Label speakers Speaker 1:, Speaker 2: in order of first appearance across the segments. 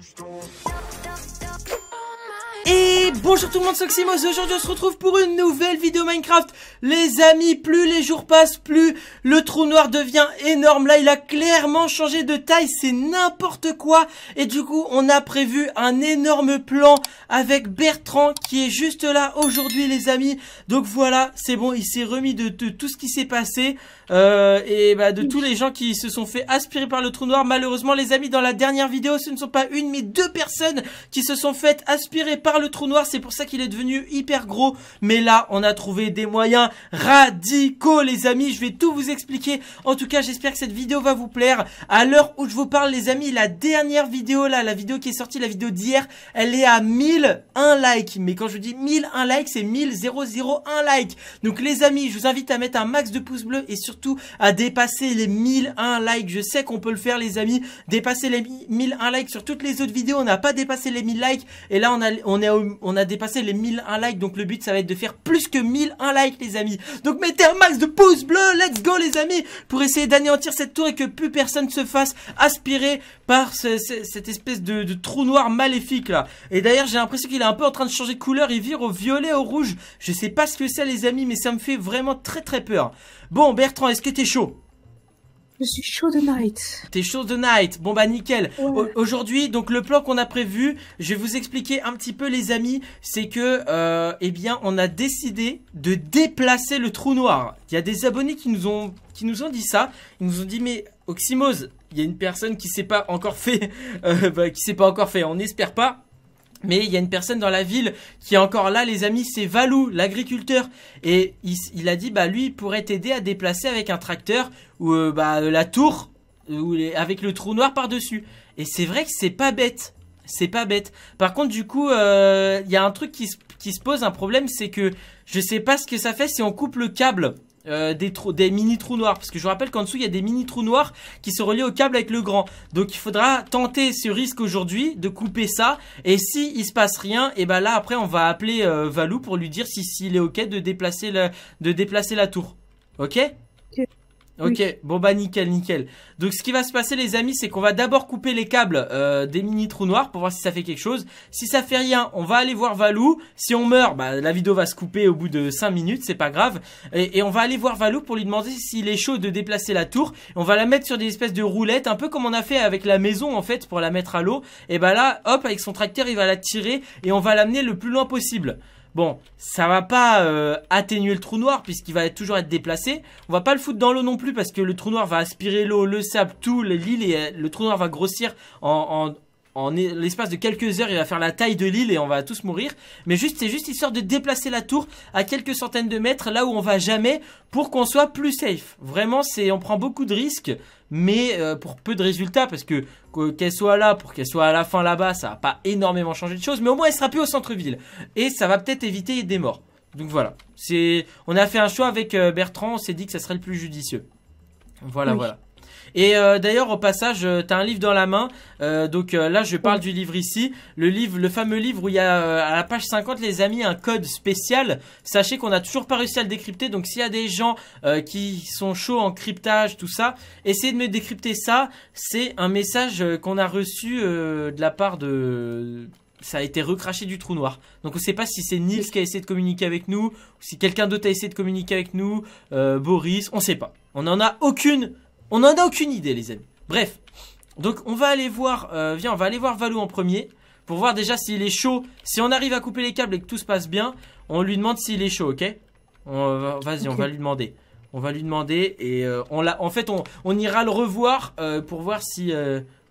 Speaker 1: Stop. Stop! Stop! bonjour tout le monde, c'est aujourd'hui on se retrouve pour une nouvelle vidéo Minecraft Les amis, plus les jours passent, plus le trou noir devient énorme Là il a clairement changé de taille, c'est n'importe quoi Et du coup
Speaker 2: on a prévu un énorme plan avec Bertrand qui est juste là aujourd'hui les amis Donc voilà, c'est bon, il s'est remis de, tout ce qui s'est passé euh, Et bah, de tous les gens qui se sont fait aspirer par le trou noir Malheureusement les amis, dans la dernière vidéo, ce ne sont pas une mais deux personnes qui se sont faites aspirer par le trou noir c'est pour ça qu'il est devenu hyper gros. Mais là, on a trouvé des moyens radicaux, les amis. Je vais tout vous expliquer. En tout cas, j'espère que cette vidéo va vous plaire. À l'heure où je vous parle, les amis, la dernière vidéo là, la vidéo qui est sortie, la vidéo d'hier, elle est à 1001 likes. Mais quand je dis 1001 likes, c'est 1001 likes. Donc les amis, je vous invite à mettre un max de pouces bleus et surtout à dépasser les 1001 likes. Je sais qu'on peut le faire, les amis. Dépasser les 1001 likes sur toutes les autres vidéos. On n'a pas dépassé les 1000 likes. Et là, on, a, on est, au, on a dépassé les 1001 likes, donc le but ça va être de faire plus que 1001 likes les amis. Donc mettez un max de pouces bleus, let's go les amis, pour essayer d'anéantir cette tour et que plus personne se fasse aspirer par cette espèce de, de, trou noir maléfique là. Et d'ailleurs j'ai l'impression qu'il est un peu en train de changer de couleur, il vire au violet, au rouge. Je sais pas ce que c'est les amis, mais ça me fait vraiment très très peur. Bon Bertrand, est-ce que t'es chaud je suis chaud de night. T'es chaud de night. Bon bah nickel. Aujourd'hui, donc le plan qu'on a prévu, je vais vous expliquer un petit peu les amis, c'est que euh, eh bien on a décidé de déplacer le trou noir. Il y a des abonnés qui nous ont qui nous ont dit ça. Ils nous ont dit mais Oxymose, il y a une personne qui s'est pas encore fait, euh, bah, qui s'est pas encore fait. On n'espère pas, mais il y a une personne dans la ville qui est encore là, les amis, c'est Valou, l'agriculteur. Et il, a dit, bah lui, il pourrait t'aider à déplacer avec un tracteur ou euh, bah, euh, la tour euh, ou avec le trou noir par-dessus. Et c'est vrai que c'est pas bête. C'est pas bête. Par contre, du coup, il y a un truc qui se, qui se pose, un problème, c'est que je sais pas ce que ça fait si on coupe le câble. Euh, des, mini trous noirs parce que je vous rappelle qu'en dessous il y a des mini trous noirs qui se relient au câble avec le grand donc il faudra tenter ce risque aujourd'hui de couper ça et si il se passe rien et eh ben là après on va appeler euh, Valou pour lui dire si s'il est ok de déplacer la, de déplacer la tour ok, Ok, bon bah nickel, nickel. Donc ce qui va se passer les amis, c'est qu'on va d'abord couper les câbles euh, des mini trous noirs pour voir si ça fait quelque chose. Si ça fait rien, on va aller voir Valou. Si on meurt, bah, la vidéo va se couper au bout de 5 minutes, c'est pas grave. Et, on va aller voir Valou pour lui demander s'il est chaud de déplacer la tour. On va la mettre sur des espèces de roulettes, un peu comme on a fait avec la maison en fait, pour la mettre à l'eau. Et bah là, hop, avec son tracteur, il va la tirer et on va l'amener le plus loin possible. Bon, ça va pas euh, atténuer le trou noir puisqu'il va toujours être déplacé. On va pas le foutre dans l'eau non plus parce que le trou noir va aspirer l'eau, le sable, tout l'île et euh, le trou noir va grossir en, en, en l'espace de quelques heures, il va faire la taille de l'île et on va tous mourir. Mais juste, c'est juste histoire de déplacer la tour à quelques centaines de mètres, là où on va jamais, pour qu'on soit plus safe. Vraiment, c'est, on prend beaucoup de risques, mais euh, pour peu de résultats, parce que qu'elle soit là, pour qu'elle soit à la fin là-bas, ça va pas énormément changer de choses, mais au moins elle sera plus au centre-ville. Et ça va peut-être éviter des morts. Donc voilà, c'est, on a fait un choix avec euh, Bertrand, on s'est dit que ça serait le plus judicieux. Voilà, voilà. Et euh, d'ailleurs, au passage, euh, t'as un livre dans la main. Euh, donc là, je parle du livre ici. Le livre, le fameux livre où il y a à la page 50, les amis, un code spécial. Sachez qu'on n'a toujours pas réussi à le décrypter. Donc s'il y a des gens qui sont chauds en cryptage, tout ça, essayez de me décrypter ça. C'est un message qu'on a reçu de la part de ça a été recraché du trou noir. Donc on ne sait pas si c'est Nils qui a essayé de communiquer avec nous, ou si quelqu'un d'autre a essayé de communiquer avec nous, Boris, on ne sait pas. On n'en a aucune on n'en a aucune idée, les amis. Bref, donc on va aller voir, euh, viens, on va aller voir Valou en premier pour voir déjà s'il est chaud. Si on arrive à couper les câbles et que tout se passe bien, on lui demande s'il est chaud, ok Vas-y, on va lui demander. On va lui demander et euh, on l'a. En fait, on, on, ira le revoir euh, pour voir si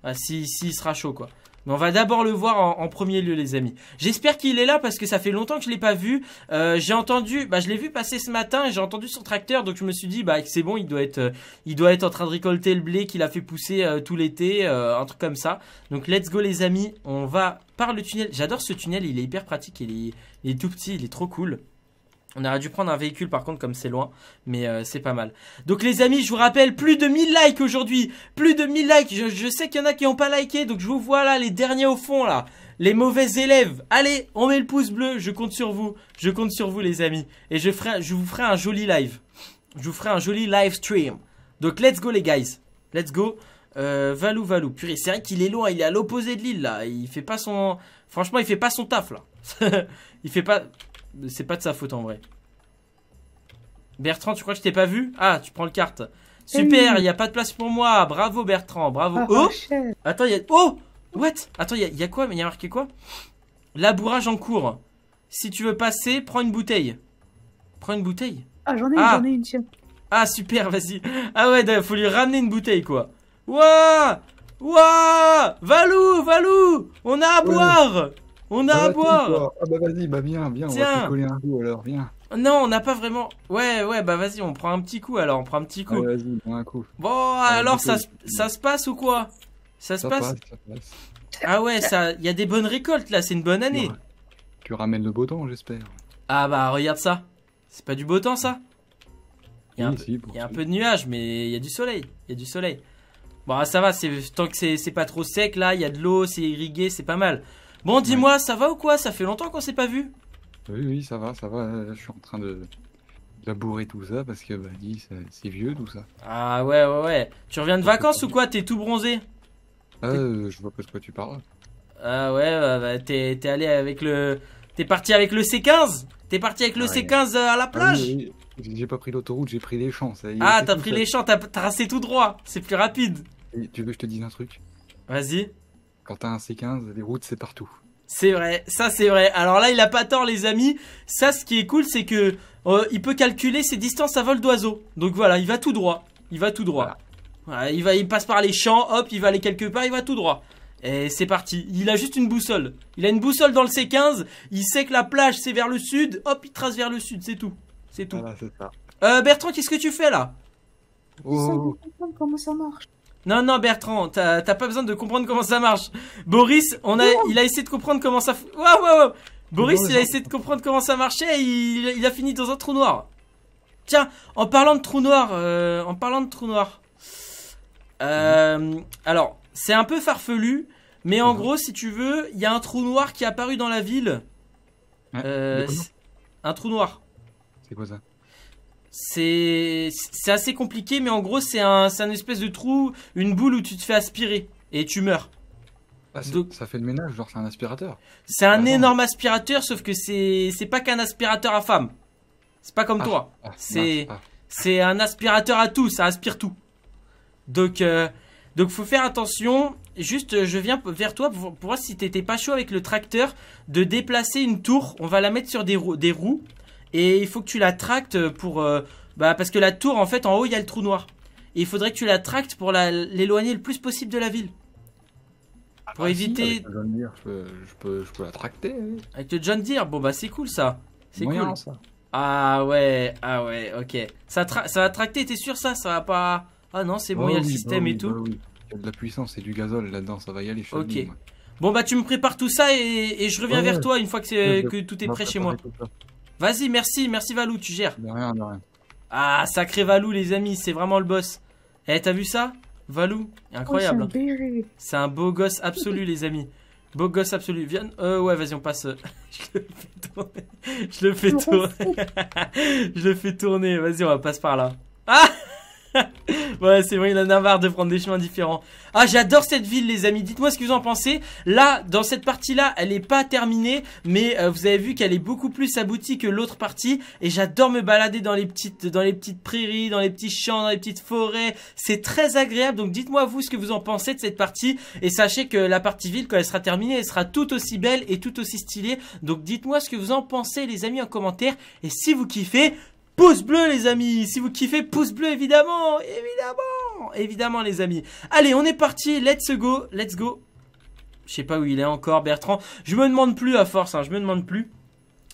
Speaker 2: bah, s'il si, si sera chaud, quoi on va d'abord le voir en, premier lieu, les amis. J'espère qu'il est là parce que ça fait longtemps que je l'ai pas vu. Euh, j'ai entendu, bah je l'ai vu passer ce matin et j'ai entendu son tracteur, donc je me suis dit bah c'est bon, il doit être, euh, il doit être en train de récolter le blé qu'il a fait pousser euh, tout l'été, un truc comme ça. Donc let's go les amis, on va par le tunnel. J'adore ce tunnel, il est hyper pratique, il est tout petit, il est trop cool. On aurait dû prendre un véhicule par contre comme c'est loin, mais euh, c'est pas mal. Donc les amis, je vous rappelle, plus de 1000 likes aujourd'hui, plus de 1000 likes, je, sais qu'il y en a qui n'ont pas liké, donc je vous vois là, les derniers au fond là, les mauvais élèves. Allez, on met le pouce bleu, je compte sur vous, je compte sur vous les amis, et je, ferai, je vous ferai un joli live, je vous ferai un joli live stream. Donc let's go les guys, let's go. Euh, Valou Valou, purée, c'est vrai qu'il est loin, il est à l'opposé de l'île là, il fait pas son... Franchement, il fait pas son taf là. il fait pas... C'est pas de sa faute en vrai. Bertrand, tu crois que je t'ai pas vu Ah, tu prends le carte. Super, il y a pas de place pour moi. Bravo Bertrand, bravo. Ah, oh Attends, il y a Oh What Attends, il quoi Mais il a marqué quoi Labourage en cours. Si tu veux passer, prends une bouteille. Prends une bouteille. Ah, j'en ai, ah. j'en ai une tiens. Ah, super, vas-y. Ah ouais, faut lui ramener une bouteille quoi. Wouah Wouah Valou, Valou, on a à boire on a à boire Ah bah vas-y, bah viens, viens, on va coller un coup alors, viens. Non, on n'a pas vraiment. Ouais, ouais, bah vas-y, on prend un petit coup alors, on prend un petit ah, coup. vas-y, un coup. Bon, alors ça, ça se passe ou quoi ça, se passe, Ah ouais, ça, il y a des bonnes récoltes là, c'est une bonne année.
Speaker 1: Tu ramènes le beau temps, j'espère.
Speaker 2: Ah bah regarde ça. C'est pas du beau temps ça Il y a, un, peu, de nuages, mais il y a du soleil. Il y a du soleil. Bon, ah, ça va, tant que c'est pas trop sec là, il y a de l'eau, c'est irrigué, c'est pas mal. Bon, dis-moi, ça va ou quoi Ça fait longtemps qu'on s'est pas vu. Oui, oui, ça va, ça va. Je suis en train de labourer tout ça parce que bah, dis, c'est vieux tout ça. Ah ouais, ouais, ouais. Tu reviens de vacances ou quoi T'es tout bronzé
Speaker 1: euh, je vois pas de quoi tu parles.
Speaker 2: Ah ouais, bah, t'es, allé avec le. T'es parti avec le C15 T'es parti avec le ah, C15 euh, à la ah, plage
Speaker 1: J'ai pas pris l'autoroute, j'ai pris les champs. Ça y ah, t'as pris les champs,
Speaker 2: t'as tracé tout droit, c'est plus rapide. tu veux que je te dise un truc Vas-y. Quand t'as un C15, des routes, c'est partout. C'est vrai, ça c'est vrai. Alors là, il a pas tort, les amis. Ça, ce qui est cool, c'est que euh, il peut calculer ses distances à vol d'oiseau. Donc voilà, il va tout droit. Il va tout droit. il, va, il passe par les champs, hop, il va aller quelque part, il va tout droit. Et c'est parti. Il a juste une boussole. Il a une boussole dans le C15. Il sait que la plage, c'est vers le sud. Hop, il trace vers le sud, c'est tout. C'est tout. Euh, Bertrand, qu'est-ce que tu fais là Comment ça marche non, non, Bertrand, t'as pas besoin de comprendre comment ça marche. Boris, on a, il a essayé de comprendre comment ça. Waouh, Boris, il a hein. essayé de comprendre comment ça marchait et il, il, a fini dans un trou noir. Tiens, en parlant de trou noir, euh, en parlant de trou noir. Euh, alors, c'est un peu farfelu, mais en mhm. gros, si tu veux, il y a un trou noir qui est apparu dans la ville. Euh, un trou noir. C'est quoi ça c'est assez compliqué, mais en gros, c'est un, espèce de trou, une boule où tu te fais aspirer et tu meurs. Ah, donc, ça fait le ménage, genre c'est un aspirateur. C'est un énorme aspirateur, sauf que c'est pas qu'un aspirateur à femme. C'est pas comme ah, toi. Ah, c'est un aspirateur à tout, ça aspire tout. Donc, euh, donc faut faire attention. Juste, je viens vers toi pour, voir si t'étais pas chaud avec le tracteur de déplacer une tour. On va la mettre sur des, des roues et il faut que tu la tractes pour... Euh, bah, parce que la tour, en fait, en haut, il y a le trou noir. Et il faudrait que tu la tractes pour l'éloigner le plus possible de la ville. Ah, pour ah, éviter... je, peux, je, peux, je peux, la tracter. Oui. Avec le John Deere, bon bah c'est cool ça. C'est cool. Ah ouais, ah ouais, ok. Ça, ça va tracter, t'es sûr ça Ça va pas... Ah non, c'est bon, il y a le oh système bah et tout. Bah il y a de la puissance et du gazole là-dedans, ça va y aller. Je ok. bon bah tu me prépares tout ça et, je reviens vers toi une fois que, que tout est prêt chez moi. Vas-y, merci, merci Valou, tu gères. De rien, rien. Ah, sacré Valou, les amis, c'est vraiment le boss. Eh, t'as vu ça Valou, incroyable. Oh, c'est un beau gosse absolu, les amis. Beau gosse absolu. Viens. Euh, ouais, vas-y, on passe. Euh, je le fais tourner. Je le fais tourner. Je le fais tourner. Vas-y, on va passer par là. Ah ouais, c'est vrai, il en a marre de prendre des chemins différents. Ah, j'adore cette ville, les amis. Dites-moi ce que vous en pensez. Là, dans cette partie-là, elle n'est pas terminée, mais euh, vous avez vu qu'elle est beaucoup plus aboutie que l'autre partie. Et j'adore me balader dans les petites, dans les petites prairies, dans les petits champs, dans les petites forêts. C'est très agréable. Donc, dites-moi vous ce que vous en pensez de cette partie. Et sachez que la partie ville, quand elle sera terminée, elle sera tout aussi belle et tout aussi stylée. Donc, dites-moi ce que vous en pensez, les amis, en commentaire. Et si vous kiffez, Pouce bleu les amis, si vous kiffez, pouce bleu évidemment, évidemment, évidemment les amis. Allez, on est parti, let's go, let's go. Je sais pas où il est encore Bertrand, je me demande plus à force, hein, je me demande plus.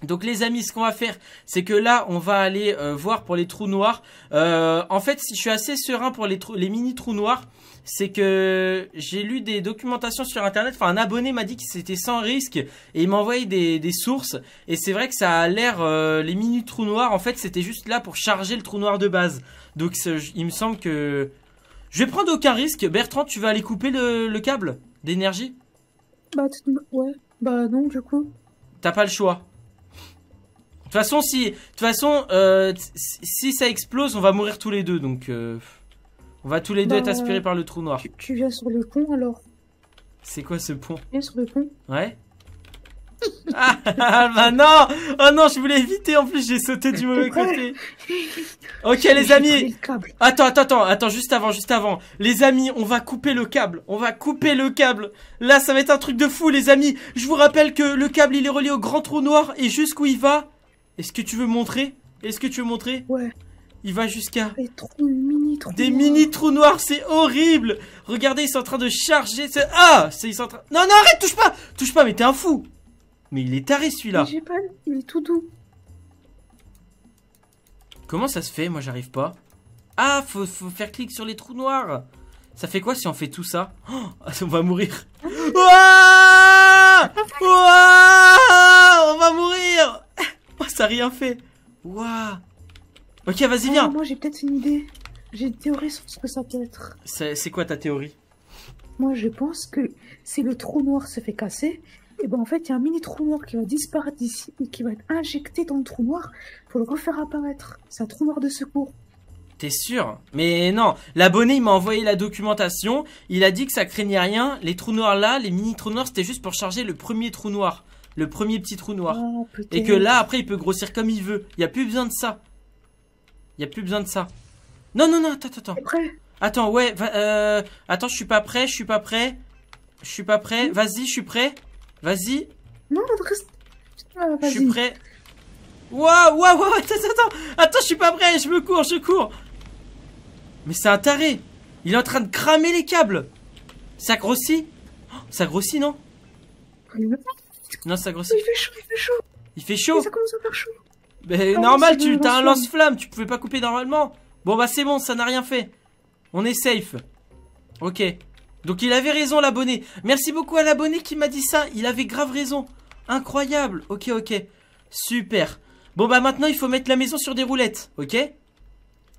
Speaker 2: Donc les amis, ce qu'on va faire, c'est que là, on va aller euh, voir pour les trous noirs. Euh, en fait, si je suis assez serein pour les, les mini trous noirs, c'est que j'ai lu des documentations sur internet. Enfin, un abonné m'a dit que c'était sans risque et il m'a envoyé des, des, sources. Et c'est vrai que ça a l'air euh, les mini trous noirs. En fait, c'était juste là pour charger le trou noir de base. Donc, il me semble que je vais prendre aucun risque. Bertrand, tu vas aller couper le, le câble d'énergie
Speaker 3: Bah ouais. Bah non, du coup.
Speaker 2: T'as pas le choix. De toute façon, si, de toute façon, euh, si ça explose, on va mourir tous les deux, donc. Euh, on va tous les deux être bah, aspirés par le trou noir. Tu, viens sur le pont alors C'est quoi ce pont Tu viens sur le pont Ouais. Ah, ah, bah non Oh non, je voulais éviter, en plus j'ai sauté du mauvais côté.
Speaker 3: Ok les amis
Speaker 2: Attends, attends, attends, attends, juste avant, juste avant. Les amis, on va couper le câble, on va couper le câble. Là, ça va être un truc de fou les amis. Je vous rappelle que le câble, il est relié au grand trou noir et jusqu'où il va. Est-ce que tu veux montrer Est-ce que tu veux montrer Ouais. Il va jusqu'à... Des mini trous noirs, c'est horrible Regardez, ils sont en train de charger... Ce... Ah Ils sont en train... Non, non, arrête, touche pas Touche pas, mais t'es un fou Mais il est taré, celui-là J'ai pas... Il est tout doux. Comment ça se fait Moi, j'arrive pas. Ah, faut, faire clic sur les trous noirs Ça fait quoi si on fait tout ça oh, On va mourir Ouah Ouah On va mourir Moi, Ça rien fait
Speaker 3: Ouah Ok, vas-y, oh, viens. moi, j'ai peut-être une idée. J'ai une théorie sur ce que ça peut être.
Speaker 2: C'est quoi ta théorie
Speaker 3: Moi, je pense que si le trou noir se fait casser, et eh ben en fait, il y a un mini trou noir qui va disparaître d'ici et qui va être injecté dans le trou noir pour le refaire apparaître. C'est un trou noir de secours.
Speaker 2: T'es sûr Mais non, l'abonné il m'a envoyé la documentation, il a dit que ça craignait rien, les trous noirs là, les mini trous noirs c'était juste pour charger le premier trou noir, le premier petit trou noir. Oh, et que là après il peut grossir comme il veut, il n'y a plus besoin de ça. Il a plus besoin de ça. Non, non, non, attends, attends. attends, ouais, va, euh, attends, je suis pas prêt, je suis pas prêt. Je suis pas prêt. Vas-y, je suis prêt. Vas-y. Non, reste. je suis prêt. Waouh, waouh, waouh, attends, attends. Attends, je suis pas prêt, je me cours, je cours. Mais c'est un taré. Il est en train de cramer les câbles. Ça grossit. Oh, ça grossit, non Non, ça grossit. Il fait chaud, il fait chaud. Il fait chaud. Ça commence à faire chaud normal, tu t'as un lance-flamme, tu pouvais pas couper normalement. Bon bah c'est bon, ça n'a rien fait. On est safe. Ok. Donc il avait raison l'abonné. Merci beaucoup à l'abonné qui m'a dit ça. Il avait grave raison. Incroyable. Ok, ok. Super. Bon bah maintenant il faut mettre la maison sur des roulettes. Ok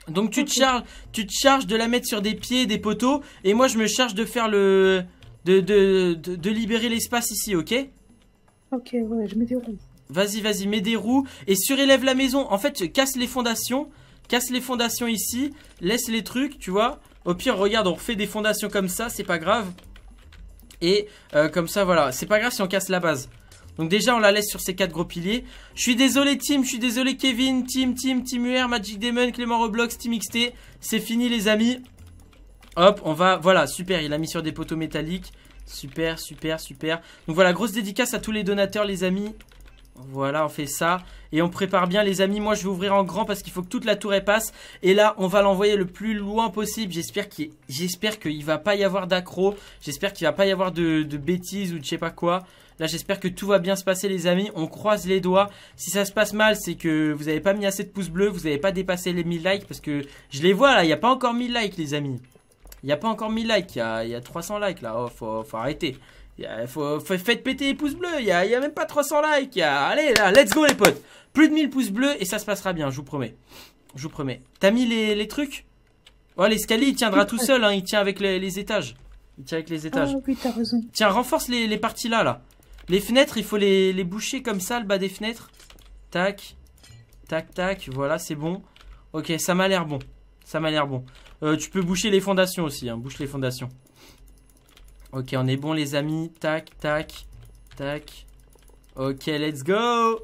Speaker 2: Donc tu, Te charges, tu te charges de la mettre sur des pieds, des poteaux. Et moi je me charge de faire le... De, de, de, libérer l'espace ici, ok
Speaker 3: Ok, ouais, je mets des
Speaker 2: Vas-y, vas-y, mets des roues et surélève la maison. En fait, casse les fondations. Casse les fondations ici. Laisse les trucs, tu vois. Au pire, regarde, on fait des fondations comme ça, c'est pas grave. Et euh, comme ça, voilà. C'est pas grave si on casse la base. Donc déjà, on la laisse sur ces quatre gros piliers. Je suis désolé, Team. Je suis désolé, Kevin, Team, Team, Team UR, Magic Demon, Clément Roblox, Team XT. C'est fini, les amis. Hop, on va... Voilà, super. Il a mis sur des poteaux métalliques. Super, super, super. Donc voilà, grosse dédicace à tous les donateurs, les amis. Voilà, on fait ça. Et on prépare bien les amis. Moi, je vais ouvrir en grand parce qu'il faut que toute la tour est passe. Et là, on va l'envoyer le plus loin possible. J'espère qu'il j'espère va pas y avoir d'accro. J'espère qu'il va pas y avoir de, de bêtises ou de je sais pas quoi. Là, j'espère que tout va bien se passer, les amis. On croise les doigts. Si ça se passe mal, c'est que vous n'avez pas mis assez de pouces bleus. Vous n'avez pas dépassé les 1000 likes parce que je les vois là. Il n'y a pas encore 1000 likes, les amis. Il n'y a pas encore 1000 likes. Il y a, 300 likes là. Oh, faut arrêter faites péter les pouces bleus. Il y a, même pas 300 likes. allez, là, let's go, les potes. Plus de 1000 pouces bleus et ça se passera bien, je vous promets. Je vous promets. T'as mis les, trucs Oh, l'escalier, il tiendra tout seul. Hein, il tient avec les, étages. Il tient avec les étages.
Speaker 3: Ah
Speaker 2: Tiens, renforce les, parties là, là. Les fenêtres, il faut les, boucher comme ça, le bas des fenêtres. Tac. Tac, tac. Voilà, c'est bon. Ok, ça m'a l'air bon. Ça m'a l'air bon. Euh, tu peux boucher les fondations aussi. Hein. Bouche les fondations. Ok, on est bon les amis. Tac, tac, tac. Ok, let's go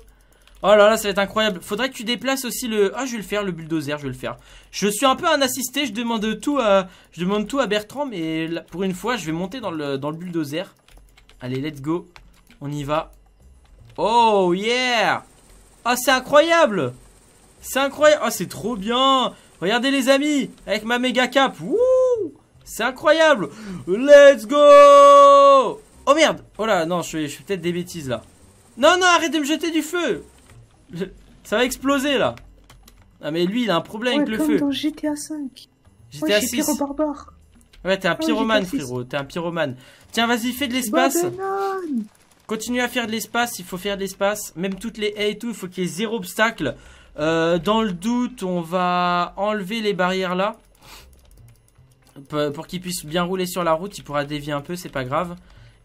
Speaker 2: Oh là là, ça va être incroyable. Faudrait que tu déplaces aussi le... Ah, je vais le faire, le bulldozer, je vais le faire. Je suis un peu un assisté, je demande tout à, je demande tout à Bertrand, mais pour une fois, je vais monter dans le, dans le bulldozer. Allez, let's go. On y va. Oh, yeah oh, c'est incroyable C'est incroyable Oh, c'est trop bien Regardez les amis, avec ma méga cap. Wouh c'est incroyable Let's go Oh merde Oh là, non, je fais, peut-être des bêtises là. Non, non, arrête de me jeter du feu Ça va exploser là. Ah mais lui, il a un problème avec le feu. Dans
Speaker 3: GTA 5. GTA 6.
Speaker 2: Ouais, t'es un pyromane, frérot. T'es un pyromane. Tiens, vas-y, fais de l'espace. Continue à faire de l'espace. Il faut faire de l'espace. Même toutes les haies et tout, il faut qu'il y ait zéro obstacle. Euh, dans le doute, on va enlever les barrières là pour qu'il puisse bien rouler sur la route, il pourra dévier un peu, c'est pas grave.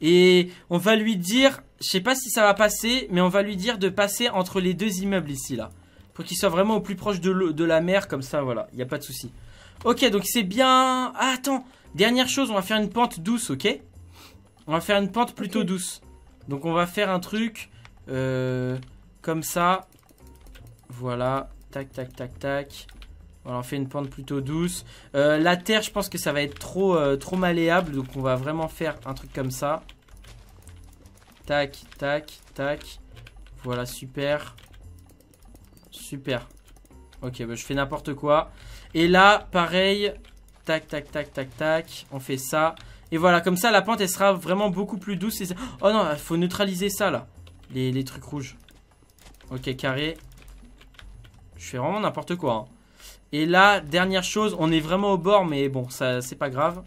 Speaker 2: Et on va lui dire, je sais pas si ça va passer, mais on va lui dire de passer entre les deux immeubles ici, là. Pour qu'il soit vraiment au plus proche de, de la mer, comme ça, voilà, il n'y a pas de souci. Ok, donc c'est bien... Ah, attends, dernière chose, on va faire une pente douce, ok On va faire une pente plutôt douce. Donc on va faire un truc euh, comme ça. Voilà, tac, tac, tac, tac. Voilà, on fait une pente plutôt douce. Euh, la terre, je pense que ça va être trop, euh, trop malléable. Donc, on va vraiment faire un truc comme ça. Tac, tac, tac. Voilà, super. Super. Ok, bah, je fais n'importe quoi. Et là, pareil. Tac, tac, tac, tac, tac. On fait ça. Et voilà, comme ça, la pente, elle sera vraiment beaucoup plus douce. Oh non, il faut neutraliser ça, là. Les, les trucs rouges. Ok, carré. Je fais vraiment n'importe quoi. Hein. Et là, dernière chose, on est vraiment au bord, mais bon, ça c'est pas grave.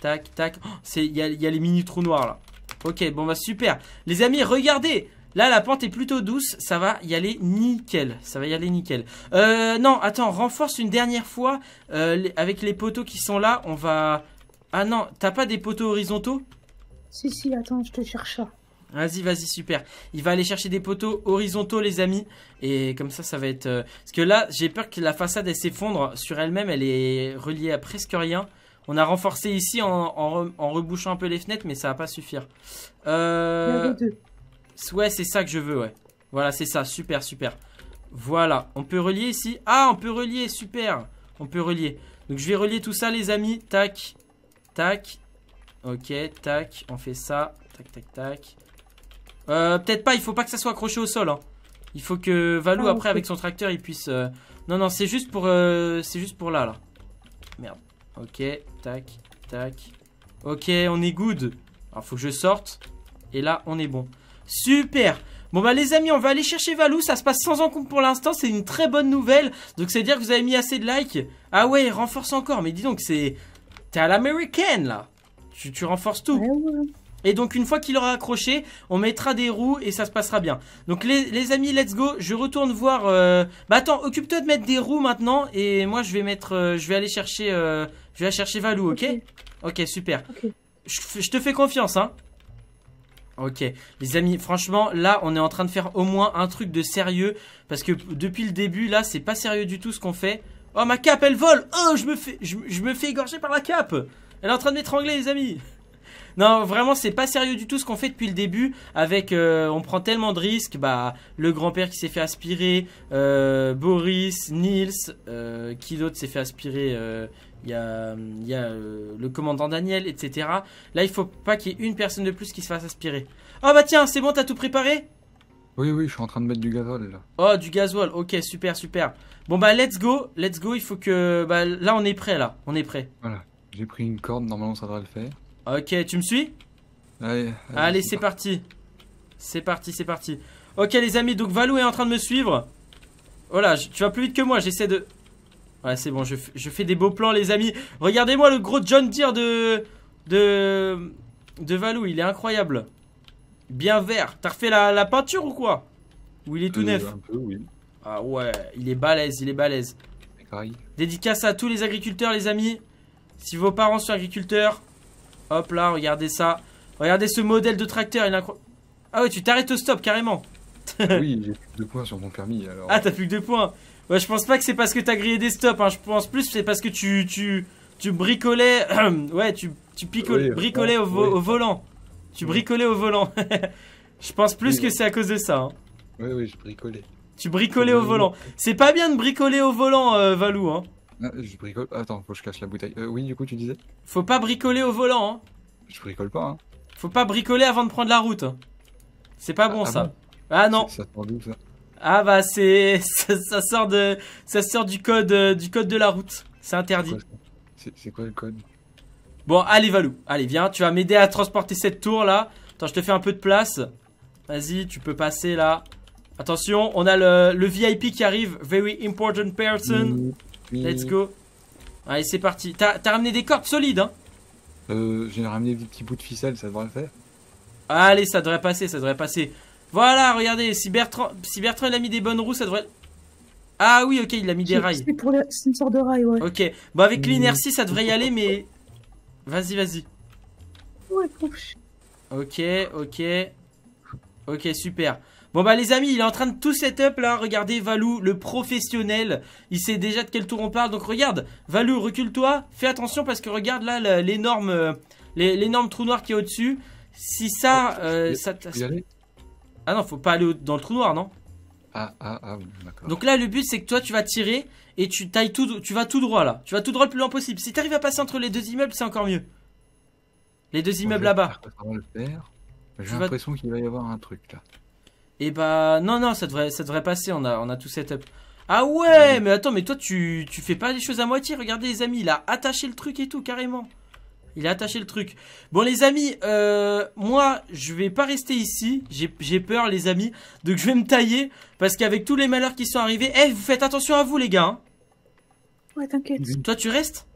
Speaker 2: Tac, tac. Oh, il y, a, les mini trous noirs là. Ok, bon bah super. Les amis, regardez Là, la pente est plutôt douce, ça va y aller nickel, ça va y aller nickel. Euh, non, attends, renforce une dernière fois, euh, avec les poteaux qui sont là, on va... Ah non, t'as pas des poteaux horizontaux Si, si, attends, je te cherche ça. Vas-y, vas-y, super. Il va aller chercher des poteaux horizontaux, les amis. Et comme ça, ça va être... Euh, parce que là, j'ai peur que la façade, elle s'effondre sur elle-même. Elle est reliée à presque rien. On a renforcé ici en, rebouchant un peu les fenêtres, mais ça va pas suffire. Euh... Ouais, c'est ça que je veux, ouais. Voilà, c'est ça. Super, super. Voilà. On peut relier ici. Ah, on peut relier, super. On peut relier. Donc, je vais relier tout ça, les amis. Tac, tac. Ok, tac. On fait ça. Tac, tac, tac. Euh, peut-être pas, il faut pas que ça soit accroché au sol. Hein. Il faut que Valou, ah, après, avec son tracteur, il puisse... Euh, non, non, c'est juste pour... Euh, c'est juste pour là, là. Merde. Ok, tac, tac. Ok, on est good. Alors, faut que je sorte. Et là, on est bon. Super Bon bah les amis, on va aller chercher Valou, ça se passe sans encombre pour l'instant, c'est une très bonne nouvelle. Donc c'est à dire que vous avez mis assez de likes. Ah ouais, renforce encore, mais dis donc, c'est... T'es à l'américaine là tu, tu renforces tout. Et donc une fois qu'il aura accroché, on mettra des roues et ça se passera bien. Donc les, amis, let's go. Je retourne voir. Euh... Bah attends, occupe-toi de mettre des roues maintenant et moi je vais mettre, euh, je vais aller chercher, euh, je vais aller chercher Valou, ok Ok, super. Je, te fais confiance, hein. Ok, les amis, franchement, là, on est en train de faire au moins un truc de sérieux parce que depuis le début, là, c'est pas sérieux du tout ce qu'on fait. Oh ma cape, elle vole. Oh, je me fais, je, je me fais égorger par la cape. Elle est en train de m'étrangler, les amis. Non, vraiment, c'est pas sérieux du tout ce qu'on fait depuis le début. Avec, euh, on prend tellement de risques. Bah, le grand-père qui s'est fait aspirer, euh, Boris, Nils euh, qui d'autre s'est fait aspirer il y a, le commandant Daniel, etc. Là, il faut pas qu'il y ait une personne de plus qui se fasse aspirer. Ah oh, bah tiens, c'est bon, t'as tout préparé Oui, oui, je suis en train de mettre du gasoil là. Oh, du gasoil, ok, super, super. Bon bah, let's go, let's go, il faut que... Bah, là, on est prêt, là, on est prêt. Voilà, j'ai pris une corde, normalement ça devrait le faire. Ok, tu me suis Allez, c'est parti. C'est parti, c'est parti. Ok, les amis, donc Valou est en train de me suivre. Voilà, oh tu vas plus vite que moi, j'essaie de... Ouais, c'est bon, je, fais des beaux plans, les amis. Regardez-moi le gros John Deere de... De... De Valou, il est incroyable. Bien vert. T'as refait la, la, peinture ou quoi Ou il est tout euh, neuf un peu, oui. Ah ouais, il est balèze, il est balèze. Dédicace à tous les agriculteurs, les amis. Si vos parents sont agriculteurs, Hop là, regardez ça. Regardez ce modèle de tracteur, il Ah ouais, tu t'arrêtes au stop carrément. oui,
Speaker 3: j'ai plus deux points sur mon permis alors. Ah,
Speaker 2: t'as plus que deux points. Ouais, je pense pas que c'est parce que t'as grillé des stops, hein. je pense plus c'est parce que tu tu tu bricolais ouais, tu tu bricolais au, volant. Tu bricolais au volant. je pense plus que c'est à cause de ça. Hein. Oui oui, je bricolais. Tu bricolais au volant. C'est pas bien de bricoler au volant euh, Valou hein. Ah, je bricole. Attends, faut que je cache la bouteille. Euh, oui, du coup, tu disais Faut pas bricoler au volant. Hein. Je bricole pas. Hein. Faut pas bricoler avant de prendre la route. C'est pas bon ah, ah ça. ah non. Ça, Ah bah c'est ça, sort de ça sort du code euh, du code de la route. C'est interdit.
Speaker 1: C'est quoi le code
Speaker 2: Bon, allez Valou, allez viens, tu vas m'aider à transporter cette tour là. Attends, je te fais un peu de place. Vas-y, tu peux passer là. Attention, on a le, le VIP qui arrive, very important person. Mmh. Let's go. Allez, c'est parti. T'as ramené des cordes solides, hein euh, J'ai ramené des petits bouts de ficelle, ça devrait le faire. Allez, ça devrait passer, ça devrait passer. Voilà, regardez, si Bertrand, si Bertrand il a mis des bonnes roues, ça devrait... Ah oui, ok, il a mis des rails. C'est une sorte de
Speaker 1: rail, ouais. Ok,
Speaker 2: bon avec mmh. l'inertie, ça devrait y aller, mais... Vas-y, vas-y. Ouais, Ok, ok. Ok, super. Bon bah les amis, il est en train de tout setup là, regardez Valou, le professionnel, il sait déjà de quel tour on parle, donc regarde, Valou recule-toi, fais attention parce que regarde là l'énorme euh, l'énorme trou noir qui est au-dessus, si ça... Oh, euh, ah non, faut pas aller dans le trou noir, non Ah, ah, ah, d'accord. Donc là, le but, c'est que toi, tu vas tirer et tu tailles tout, tu vas tout droit là. Tu vas tout droit le plus loin possible. Si t'arrives à passer entre les deux immeubles, c'est encore mieux. Les deux immeubles là-bas.
Speaker 1: J'ai l'impression qu'il
Speaker 2: va y avoir un truc là. Et eh bah, ben, non, non, ça devrait, ça devrait passer. On a, on a tout setup. Ah ouais, mais attends, mais toi, tu, tu fais pas les choses à moitié. Regardez, les amis, il a attaché le truc et tout, carrément. Il a attaché le truc. Bon, les amis, euh, moi, je vais pas rester ici. J'ai peur, les amis. Donc, je vais me tailler. Parce qu'avec tous les malheurs qui sont arrivés... Eh, vous faites attention à vous, les gars. Hein. Ouais, t'inquiète. Toi, tu restes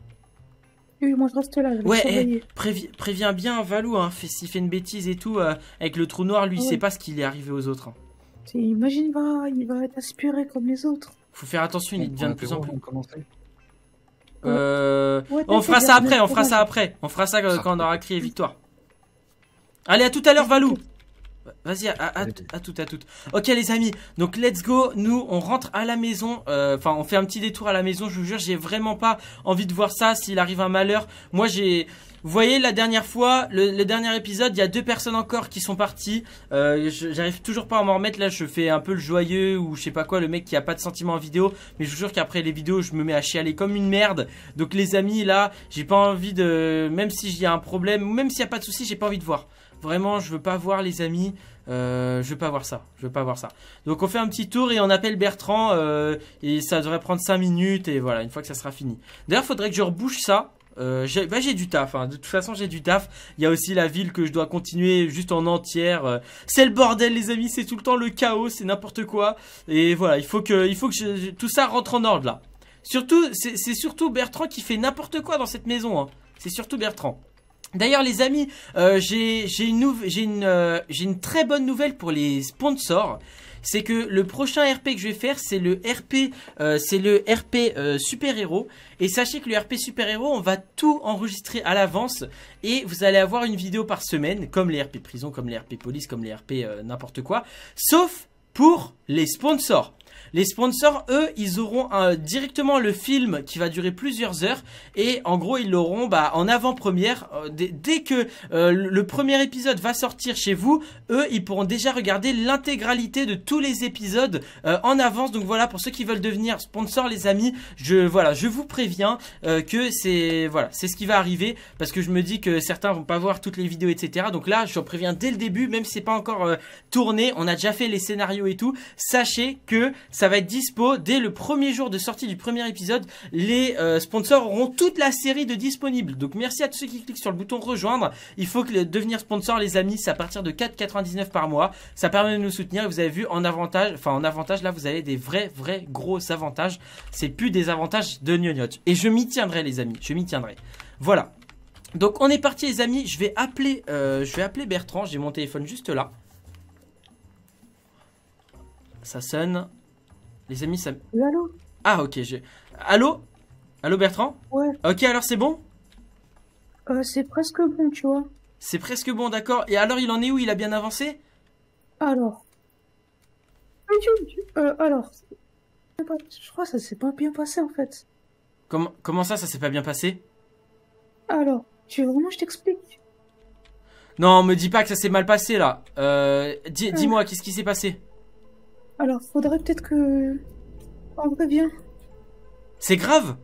Speaker 3: moi je reste là. ouais,
Speaker 2: eh, préviens bien Valou, hein, s'il fait une bêtise et tout, euh, avec le trou noir, lui, il ah sait pas ce qu'il est arrivé aux autres. Hein.
Speaker 3: Imagine, il va être aspiré comme les autres.
Speaker 2: Faut faire attention, il devient de plus en plus. Euh... on fera ça après, on fera ça après. On fera ça quand on aura crié victoire. Allez, à tout à l'heure, Valou. Vas-y, à, à, à, à Ok les amis, donc let's go, nous on rentre à la maison, euh, enfin on fait un petit détour à la maison, je vous jure, j'ai vraiment pas envie de voir ça s'il arrive un malheur. Moi j'ai... Vous voyez, la dernière fois, le, dernier épisode, il y a deux personnes encore qui sont parties. Euh, j'arrive toujours pas à m'en remettre. Là, je fais un peu le joyeux ou je sais pas quoi, le mec qui a pas de sentiment en vidéo. Mais je vous jure qu'après les vidéos, je me mets à chialer comme une merde. Donc les amis, là, j'ai pas envie de... Même si y a un problème, ou même s'il y a pas de souci, j'ai pas envie de voir. Vraiment, je veux pas voir les amis. Euh, je veux pas voir ça. Je veux pas voir ça. Donc on fait un petit tour et on appelle Bertrand euh, et ça devrait prendre 5 minutes et voilà, une fois que ça sera fini. D'ailleurs, faudrait que je rebouche ça. Euh, bah, j'ai du taf, hein. de toute façon j'ai du taf. Il y a aussi la ville que je dois continuer juste en entière. c'est le bordel les amis, c'est tout le temps le chaos, c'est n'importe quoi. Et voilà, il faut que, faut que tout ça rentre en ordre là. Surtout, c'est surtout Bertrand qui fait n'importe quoi dans cette maison. Hein. C'est surtout Bertrand. D'ailleurs les amis, euh, euh, j'ai une, très bonne nouvelle pour les sponsors. C'est que le prochain RP que je vais faire, c'est le RP, euh, c'est le RP super héros. Et sachez que le RP super héros, on va tout enregistrer à l'avance et vous allez avoir une vidéo par semaine, comme les RP prison, comme les RP police, comme les RP n'importe quoi, sauf pour les sponsors. Les sponsors, eux, ils auront directement le film qui va durer plusieurs heures et en gros, ils l'auront bah, en avant-première. Euh, dès, que euh, le premier épisode va sortir chez vous, eux, ils pourront déjà regarder l'intégralité de tous les épisodes euh, en avance. Donc voilà, pour ceux qui veulent devenir sponsors, les amis, je voilà, je vous préviens que c'est voilà, c'est ce qui va arriver parce que je me dis que certains vont pas voir toutes les vidéos, etc. Donc là, je vous préviens dès le début, même si c'est pas encore tourné, on a déjà fait les scénarios et tout. Sachez que ça va être dispo dès le premier jour de sortie du premier épisode. Les euh, sponsors auront toute la série de disponibles. Donc merci à tous ceux qui cliquent sur le bouton rejoindre. Il faut que euh, devenir sponsor, les amis, c'est à partir de 4,99 par mois. Ça permet de nous soutenir. vous avez vu en avantage, enfin en avantage, là vous avez des vrais, vrais gros avantages. C'est plus des avantages de gnognotte. Et je m'y tiendrai, les amis. Je m'y tiendrai. Voilà. Donc on est parti les amis, je vais appeler, euh, je vais appeler Bertrand, j'ai mon téléphone juste là. Ça sonne. Les amis, ça... allô Ah, ok, j'ai... Allô Allô, Bertrand Ouais. Ok, alors c'est bon euh, C'est presque bon, tu vois. C'est presque bon, d'accord. Et alors, il en est où Il a bien avancé
Speaker 3: Alors... Euh, alors... Je crois que ça s'est pas bien passé, en fait.
Speaker 2: Comment, comment ça, ça s'est pas bien passé
Speaker 3: Alors, tu veux vraiment que je t'explique
Speaker 2: Non, me dis pas que ça s'est mal passé, là. Euh, ah. Dis-moi, dis moi quest ce qui s'est passé
Speaker 3: alors, faudrait peut-être que. On revient C'est grave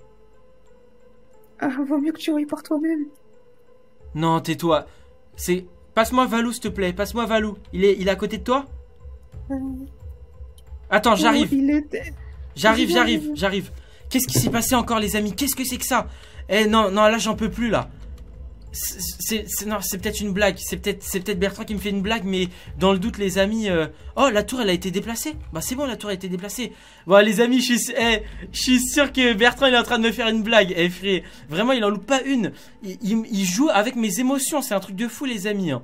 Speaker 3: ah, Vaut mieux que tu ailles par toi-même.
Speaker 2: Non, tais-toi. C'est. Passe-moi Valou, s'il te plaît. Passe-moi Valou. Il est... il à côté de toi euh, Attends, j'arrive. J'arrive, j'arrive, j'arrive. Qu'est-ce qui s'est passé encore, les amis Qu'est-ce que c'est que ça Eh non, non, là, j'en peux plus, là c'est non c'est peut-être une blague c'est peut-être c'est peut-être Bertrand qui me fait une blague mais dans le doute les amis euh, oh la tour elle a été déplacée bah c'est bon la tour a été déplacée voilà les amis je suis eh, je suis sûr que Bertrand il est en train de me faire une blague eh vraiment il en loupe pas une il, joue avec mes émotions c'est un truc de fou les amis hein.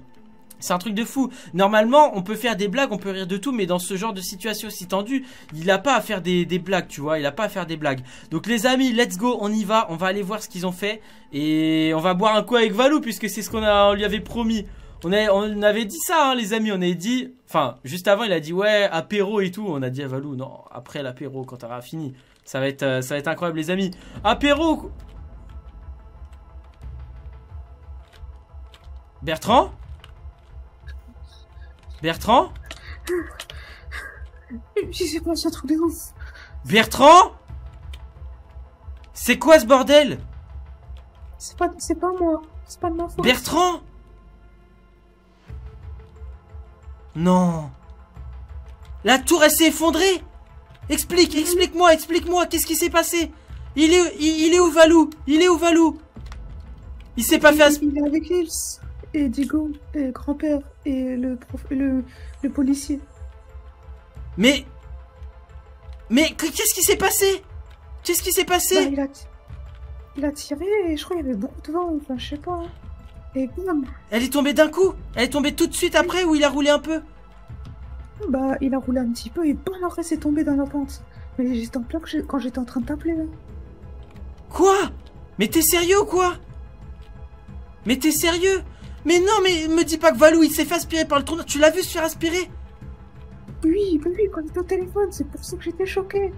Speaker 2: C'est un truc de fou. Normalement, on peut faire des blagues, on peut rire de tout, mais dans ce genre de situation si tendue, il a pas à faire des, blagues, tu vois. Il a pas à faire des blagues. Donc les amis, let's go, on y va, on va aller voir ce qu'ils ont fait. Et on va boire un coup avec Valou, puisque c'est ce qu'on lui avait promis. On, on avait dit ça, hein, les amis, on avait dit... Enfin, juste avant, il a dit, ouais, apéro et tout. On a dit à Valou, non, après l'apéro, quand t'auras fini. Ça va, être, euh, ça va être incroyable, les amis. Apéro Bertrand Bertrand Bertrand
Speaker 1: C'est quoi ce bordel C'est pas, c'est pas moi. C'est pas de ma faute. Bertrand Non. La tour, elle s'est effondrée Explique, explique-moi, explique-moi, qu'est-ce qui s'est passé Il est, il, est où Valou Il est où Valou Il s'est pas fait... Il avec
Speaker 3: et Digo, et grand-père, et le, prof, le, policier.
Speaker 1: Mais... Mais qu'est-ce qui s'est
Speaker 3: passé Qu'est-ce qui s'est passé bah, il, a tiré et je crois qu'il y avait beaucoup de vent, enfin je sais pas. Hein. Et
Speaker 1: Elle est tombée d'un coup Elle est tombée tout de suite après ou il a roulé un peu
Speaker 3: Bah il a roulé un petit peu et alors après c'est tombé dans la pente. Mais j'étais en plein
Speaker 1: quand j'étais en train de t'appeler Quoi Mais t'es sérieux ou quoi Mais t'es sérieux mais non, mais me dis pas que Valou il s'est fait aspirer par le trou noir Tu l'as vu se faire aspirer Oui, oui, quand il au téléphone, c'est pour ça que j'étais choqué.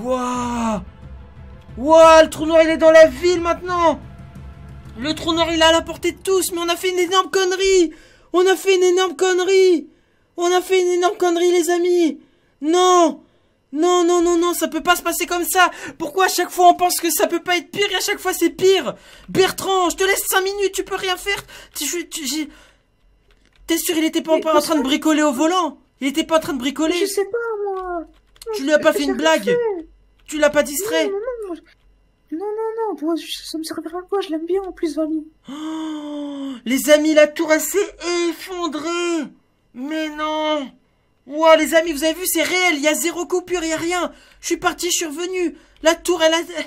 Speaker 1: Wouah Wouah, le trou noir il est dans la ville maintenant Le trou noir il est à la portée de tous, mais on a fait une énorme connerie On a fait une énorme connerie On a fait une énorme connerie les amis Non non, non, non, non, ça peut pas se passer comme ça Pourquoi à chaque fois on pense que ça peut pas être pire et à chaque fois c'est pire Bertrand, je te laisse 5 minutes, tu peux rien faire T'es sûr il était pas, en train de bricoler au volant Il était pas en train de bricoler Je sais
Speaker 3: pas, moi Tu lui as pas fait une
Speaker 1: blague Tu l'as pas distrait Non, non, non, non, non, non, ça me servira à quoi Je l'aime bien en plus, Vanille oh, Les amis, la tour a effondrée Mais non Wow, les amis, vous avez vu, c'est réel. Il y a zéro coupure, il y a rien. Je suis parti, je suis revenu. La tour, elle a... Eh,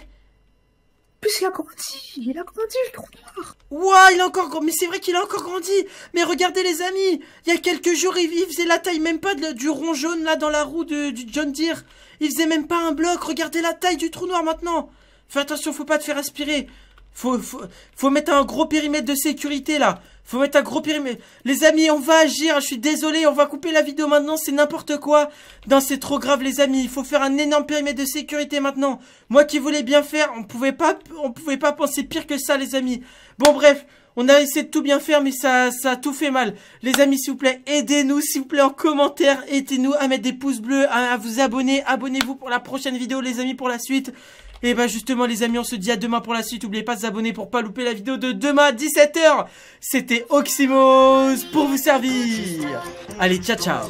Speaker 1: Plus il a grandi, il a grandi le trou noir. Wow, il a encore grandi. Mais c'est vrai qu'il a encore grandi. Mais regardez les amis, il y a quelques jours, il, faisait la taille même pas de, du rond jaune là dans la roue du John Deere. Il faisait même pas un bloc. Regardez la taille du trou noir maintenant. Fais attention, faut pas te faire aspirer. Faut, faut, mettre un gros périmètre de sécurité là. Faut mettre un gros périmètre. Les amis, on va agir. Hein, je suis désolé, on va couper la vidéo maintenant. C'est n'importe quoi. Non, c'est trop grave, les amis. Il faut faire un énorme périmètre de sécurité maintenant. Moi qui voulais bien faire, on pouvait pas, on pouvait pas penser pire que ça, les amis. Bon, bref. On a essayé de tout bien faire, mais ça, ça a tout fait mal. Les
Speaker 2: amis, s'il vous plaît, aidez-nous, s'il vous plaît, en commentaire. Aidez-nous à mettre des pouces bleus, à, à vous abonner. Abonnez-vous pour la prochaine vidéo, les amis, pour la suite. Et eh bah ben, justement les amis, on se dit à demain pour la suite. N'oubliez pas de vous abonner pour pas louper la vidéo de demain à 17h. C'était Oxymos pour vous servir. Allez, ciao ciao